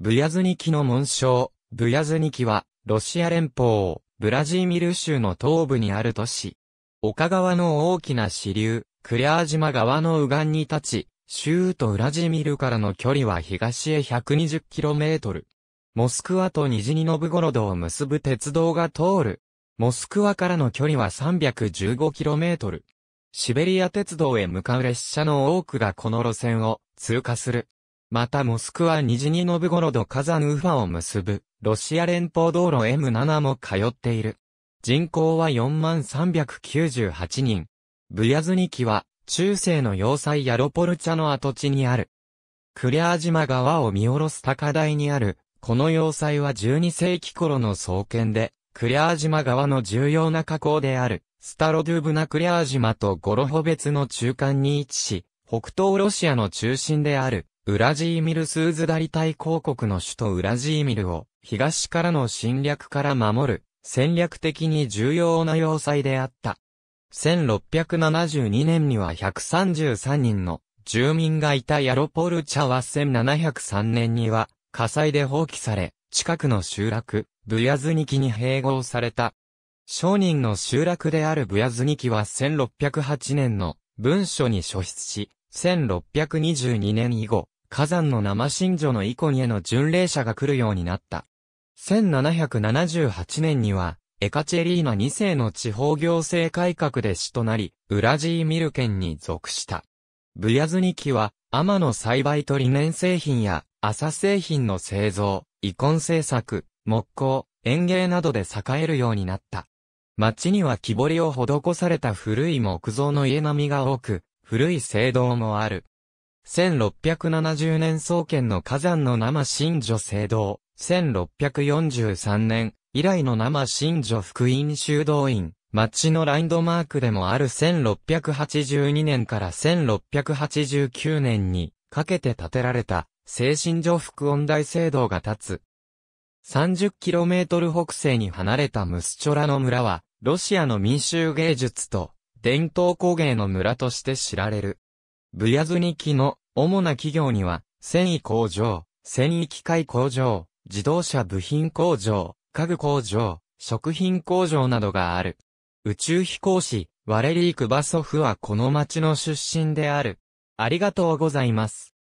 ブヤズニキの紋章、ブヤズニキは、ロシア連邦、ブラジーミル州の東部にある都市。丘川の大きな支流、クリアー島川の右岸に立ち、州都ウラジミルからの距離は東へ 120km。モスクワとニジニノブゴロドを結ぶ鉄道が通る。モスクワからの距離は 315km。シベリア鉄道へ向かう列車の多くがこの路線を通過する。またモスクワニジニノブゴロドカザンウファを結ぶ、ロシア連邦道路 M7 も通っている。人口は4398人。ブヤズニキは、中世の要塞ヤロポルチャの跡地にある。クリアー島川を見下ろす高台にある、この要塞は12世紀頃の創建で、クリアー島川の重要な河口である、スタロドゥブナクリアー島とゴロホ別の中間に位置し、北東ロシアの中心である、ウラジーミルスーズダリ大公国の首都ウラジーミルを東からの侵略から守る戦略的に重要な要塞であった。1672年には133人の住民がいたヤロポルチャは1703年には火災で放棄され、近くの集落、ブヤズニキに併合された。商人の集落であるブヤズニキは1608年の文書に書出し、1622年以後、火山の生神女のイコへの巡礼者が来るようになった。1778年には、エカチェリーナ2世の地方行政改革で死となり、ウラジーミル県に属した。ブヤズニキは、天の栽培と理念製品や、朝製品の製造、遺恨製作、木工、園芸などで栄えるようになった。町には木彫りを施された古い木造の家並みが多く、古い聖堂もある。1670年創建の火山の生新女聖堂、1643年以来の生新女福音修道院、町のランドマークでもある1682年から1689年にかけて建てられた、精神女福音大聖堂が立つ。30km 北西に離れたムスチョラの村は、ロシアの民衆芸術と伝統工芸の村として知られる。ブヤズニキの主な企業には、繊維工場、繊維機械工場、自動車部品工場、家具工場、食品工場などがある。宇宙飛行士、ワレリー・クバソフはこの町の出身である。ありがとうございます。